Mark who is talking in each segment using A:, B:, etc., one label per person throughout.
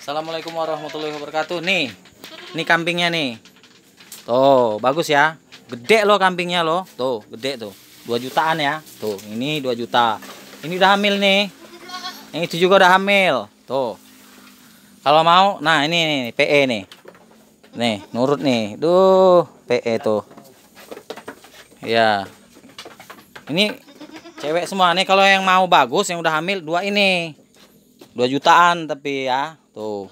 A: Assalamualaikum warahmatullahi wabarakatuh. Nih, nih kambingnya nih. Tuh, bagus ya. Gede loh kambingnya loh. Tuh, gede tuh. 2 jutaan ya. Tuh, ini 2 juta. Ini udah hamil nih. Yang itu juga udah hamil. Tuh. Kalau mau, nah ini nih, PE nih. Nih, nurut nih. Duh, PE tuh. Ya. Ini cewek semua nih kalau yang mau bagus yang udah hamil dua ini. Dua jutaan tapi ya Tuh.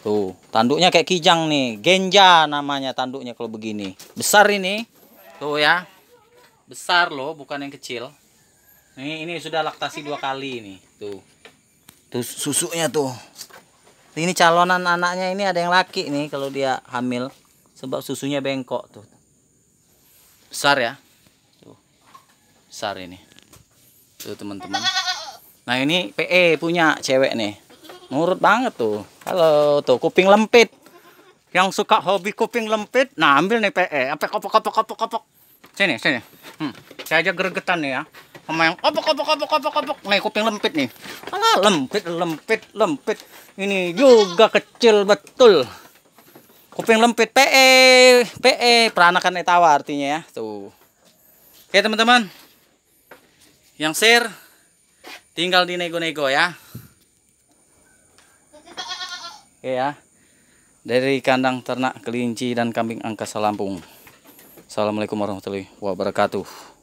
A: Tuh, tanduknya kayak kijang nih. Genja namanya tanduknya kalau begini. Besar ini. Tuh ya. Besar loh, bukan yang kecil. Ini ini sudah laktasi dua kali ini. Tuh. Tuh susunya tuh. Ini calonan anaknya ini ada yang laki nih kalau dia hamil sebab susunya bengkok tuh. Besar ya. Tuh. Besar ini. Tuh teman-teman. Nah, ini PE punya cewek nih nurut banget tuh halo tuh kuping lempit
B: yang suka hobi kuping lempit nah ambil nih PE eh, apa kopok kopok kopok kopok sini sini hmm. saya aja gregetan nih ya sama yang kopok kopok kopok kopok kopok nih kuping lempit nih alah lempit lempit lempit ini juga kecil betul kuping lempit PE
A: PE peranakan etawa artinya ya tuh oke teman-teman yang share tinggal di nego nego ya Oke ya. Dari kandang ternak kelinci dan kambing angkasa Lampung. Assalamualaikum warahmatullahi wabarakatuh.